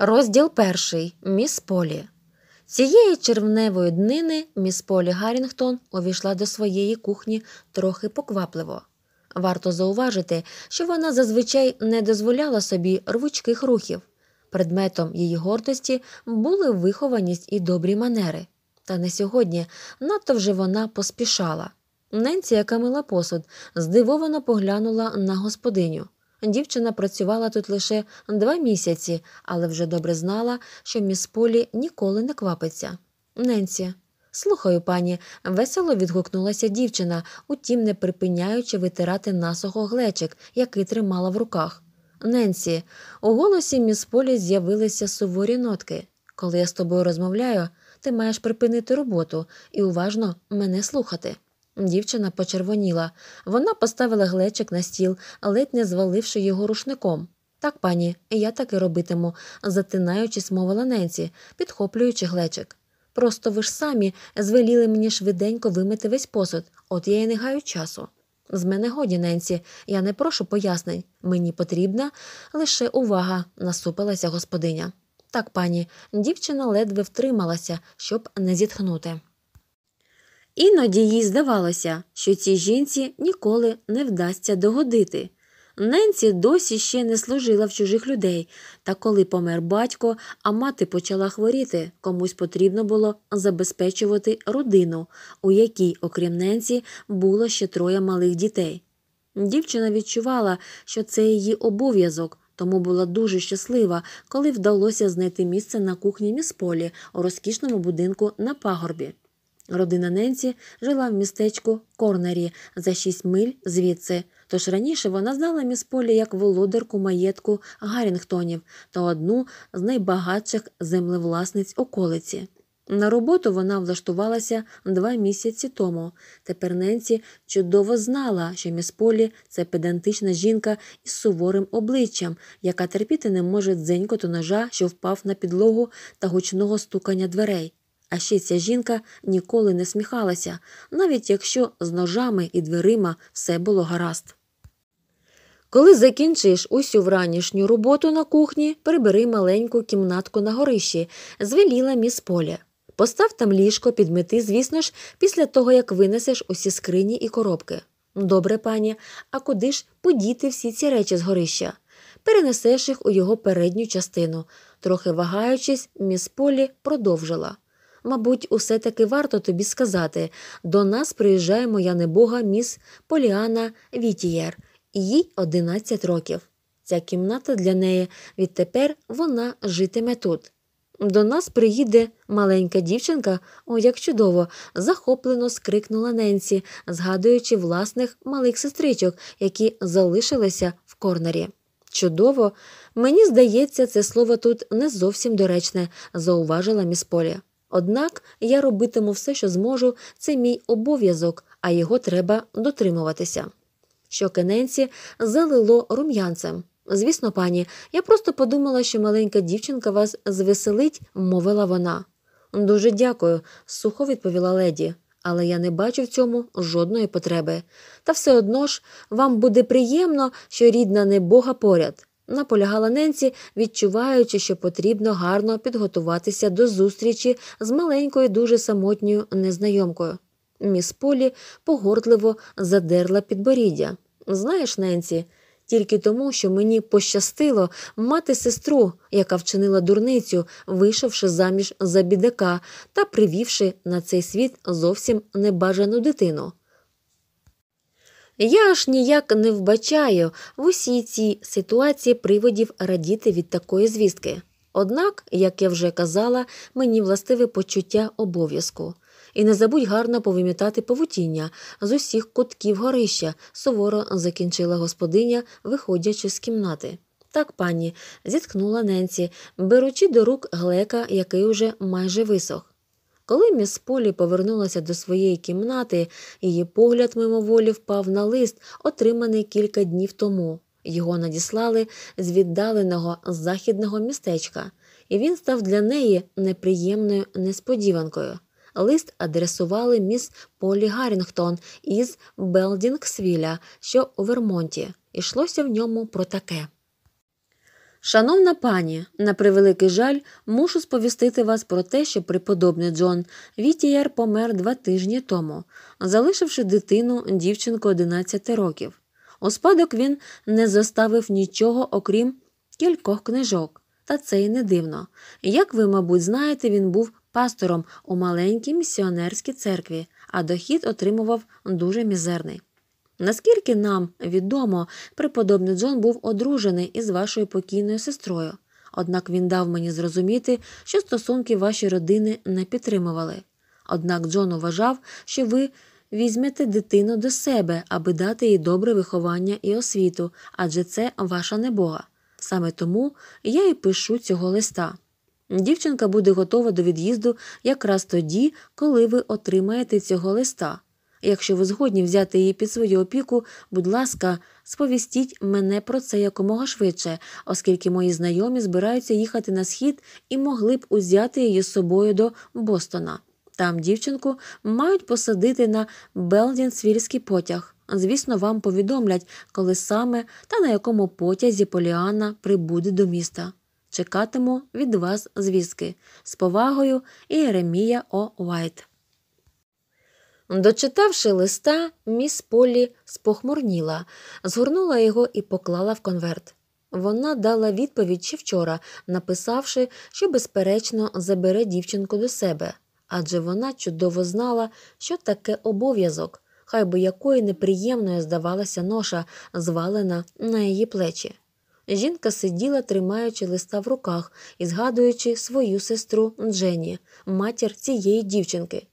Розділ перший. Міс Полі. Цієї червневої днини міс Полі Гаррінгтон увійшла до своєї кухні трохи поквапливо. Варто зауважити, що вона зазвичай не дозволяла собі рвучких рухів. Предметом її гордості були вихованість і добрі манери. Та не сьогодні надто вже вона поспішала. Ненці, яка мила посуд, здивовано поглянула на господиню. Дівчина працювала тут лише два місяці, але вже добре знала, що міс Полі ніколи не квапиться. Ненсі, слухаю, пані, весело відгукнулася дівчина, утім не припиняючи витирати насухо глечик, який тримала в руках. Ненсі, у голосі міс Полі з'явилися суворі нотки. Коли я з тобою розмовляю, ти маєш припинити роботу і уважно мене слухати. Дівчина почервоніла. Вона поставила глечик на стіл, ледь не зваливши його рушником. Так, пані, я так і робитиму, затинаючись, мовила Ненсі, підхоплюючи глечик. Просто ви ж самі звеліли мені швиденько вимити весь посуд, от я і не гаю часу. З мене годі, Ненсі, я не прошу пояснень. Мені потрібна лише увага, насупилася господиня. Так, пані, дівчина ледве втрималася, щоб не зітхнути. Іноді їй здавалося, що цій жінці ніколи не вдасться догодити. Ненці досі ще не служила в чужих людей, та коли помер батько, а мати почала хворіти, комусь потрібно було забезпечувати родину, у якій, окрім ненці, було ще троє малих дітей. Дівчина відчувала, що це її обов'язок, тому була дуже щаслива, коли вдалося знайти місце на кухні місполі у розкішному будинку на пагорбі. Родина Ненсі жила в містечку Корнері за шість миль звідси. Тож раніше вона знала міс Полі як володарку маєтку Гарінгтонів та одну з найбагатших землевласниць околиці. На роботу вона влаштувалася два місяці тому. Тепер Ненсі чудово знала, що міс Полі – це педантична жінка із суворим обличчям, яка терпіти не може дзенькоту ножа, що впав на підлогу та гучного стукання дверей. А ще ця жінка ніколи не сміхалася, навіть якщо з ножами і дверима все було гаразд. Коли закінчиш усю вранішню роботу на кухні, прибери маленьку кімнатку на горищі, звеліла міс Полі. Постав там ліжко, підмети, звісно ж, після того як винесеш усі скрині і коробки. Добре, пані, а куди ж подіти всі ці речі з горища? Перенесеш їх у його передню частину. Трохи вагаючись, міс Полі продовжила. Мабуть, усе таки варто тобі сказати до нас приїжджає моя небога міс Поліана Вітієр, їй 11 років. Ця кімната для неї відтепер вона житиме тут. До нас приїде маленька дівчинка, о, як чудово, захоплено скрикнула Ненсі, згадуючи власних малих сестричок, які залишилися в корнері. Чудово, мені здається, це слово тут не зовсім доречне, зауважила міс Полі. Однак я робитиму все, що зможу, це мій обов'язок, а його треба дотримуватися. Щоки Ненсі залило рум'янцем. Звісно, пані, я просто подумала, що маленька дівчинка вас звеселить, мовила вона. Дуже дякую, сухо відповіла леді, але я не бачу в цьому жодної потреби. Та все одно ж вам буде приємно, що рідна небога поряд наполягала Ненці, відчуваючи, що потрібно гарно підготуватися до зустрічі з маленькою, дуже самотньою незнайомкою. Міс Полі погортливо задерла підборіддя. Знаєш, Ненці, тільки тому, що мені пощастило мати сестру, яка вчинила дурницю, вийшовши заміж за бідака та привівши на цей світ зовсім небажану дитину. Я аж ніяк не вбачаю в усій цій ситуації приводів радіти від такої звістки. Однак, як я вже казала, мені властиве почуття обов'язку. І не забудь гарно повимітати павутіння з усіх кутків горища, суворо закінчила господиня, виходячи з кімнати. Так, пані, зіткнула Ненсі, беручи до рук глека, який уже майже висох. Коли міс Полі повернулася до своєї кімнати, її погляд мимоволі впав на лист, отриманий кілька днів тому. Його надіслали з віддаленого західного містечка, і він став для неї неприємною несподіванкою. Лист адресували міс Полі Гаррінгтон із Белдінгсвіля, що у Вермонті. Ішлося в ньому про таке. Шановна пані, на превеликий жаль, мушу сповістити вас про те, що преподобний Джон Вітіяр помер два тижні тому, залишивши дитину дівчинку 11 років. У спадок він не заставив нічого, окрім кількох книжок, та це й не дивно. Як ви, мабуть, знаєте, він був пастором у маленькій місіонерській церкві, а дохід отримував дуже мізерний. Наскільки нам відомо, преподобний Джон був одружений із вашою покійною сестрою, однак він дав мені зрозуміти, що стосунки вашої родини не підтримували. Однак Джон вважав, що ви візьмете дитину до себе, аби дати їй добре виховання і освіту, адже це ваша небога. Саме тому я і пишу цього листа. Дівчинка буде готова до від'їзду якраз тоді, коли ви отримаєте цього листа. Якщо ви згодні взяти її під свою опіку, будь ласка, сповістіть мене про це якомога швидше, оскільки мої знайомі збираються їхати на схід і могли б узяти її з собою до Бостона. Там дівчинку мають посадити на Белдінсвільський потяг. Звісно, вам повідомлять, коли саме та на якому потязі Поліана прибуде до міста. Чекатиму від вас звістки. З повагою, Єремія О. Уайт. Дочитавши листа, міс Полі спохмурніла, згорнула його і поклала в конверт. Вона дала відповідь ще вчора, написавши, що, безперечно, забере дівчинку до себе, адже вона чудово знала, що таке обов'язок, хай би якою неприємною здавалася ноша, звалена на її плечі. Жінка сиділа, тримаючи листа в руках і згадуючи свою сестру Джені, матір цієї дівчинки.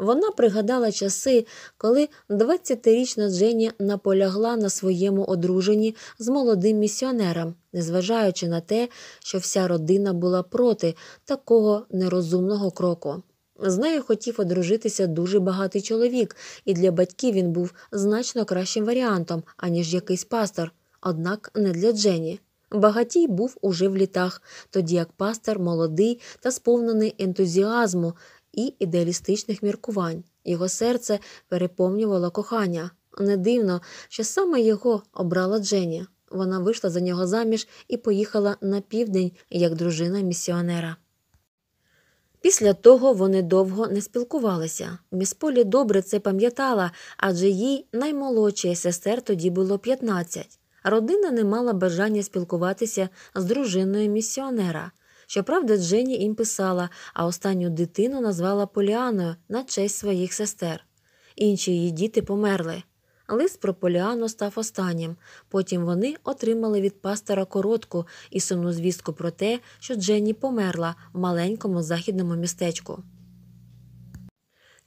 Вона пригадала часи, коли 20-річна Дженні наполягла на своєму одруженні з молодим місіонером, незважаючи на те, що вся родина була проти такого нерозумного кроку. З нею хотів одружитися дуже багатий чоловік, і для батьків він був значно кращим варіантом, аніж якийсь пастор, однак не для Дженні. Багатій був уже в літах, тоді як пастор молодий та сповнений ентузіазму, і ідеалістичних міркувань. Його серце переповнювало кохання. Не дивно, що саме його обрала Дженні. Вона вийшла за нього заміж і поїхала на південь як дружина місіонера. Після того вони довго не спілкувалися. Полі добре це пам'ятала, адже їй наймолодшій сестер тоді було 15. Родина не мала бажання спілкуватися з дружиною місіонера. Щоправда, Дженні їм писала, а останню дитину назвала Поліаною на честь своїх сестер. Інші її діти померли. Лист про Поліану став останнім. Потім вони отримали від пастора коротку і сумну звістку про те, що Дженні померла в маленькому західному містечку.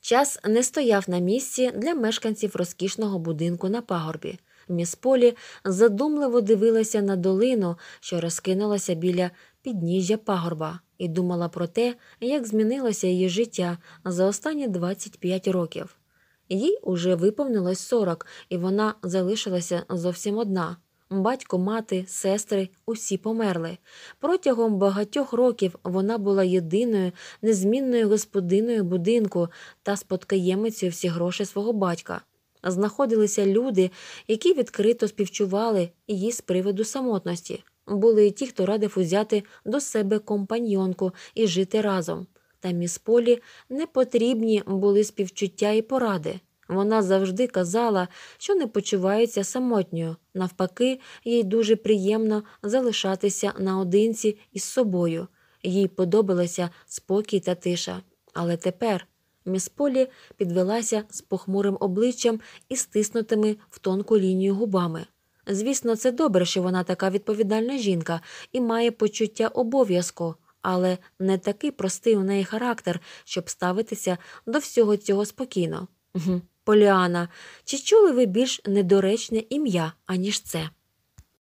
Час не стояв на місці для мешканців розкішного будинку на пагорбі. Міс Полі задумливо дивилася на долину, що розкинулася біля підніжжя пагорба і думала про те, як змінилося її життя за останні 25 років. Їй уже виповнилось 40, і вона залишилася зовсім одна. Батько, мати, сестри усі померли. Протягом багатьох років вона була єдиною незмінною господиною будинку та спадкоємицею всі гроші свого батька. Знаходилися люди, які відкрито співчували її з приводу самотності. Були і ті, хто радив узяти до себе компаньонку і жити разом. Та міс Полі не потрібні були співчуття і поради. Вона завжди казала, що не почувається самотньою, навпаки, їй дуже приємно залишатися наодинці із собою. Їй подобалося спокій та тиша. Але тепер міс Полі підвелася з похмурим обличчям і стиснутими в тонку лінію губами. Звісно, це добре, що вона така відповідальна жінка і має почуття обов'язку, але не такий простий у неї характер, щоб ставитися до всього цього спокійно. Поліана, чи чули ви більш недоречне ім'я, аніж це?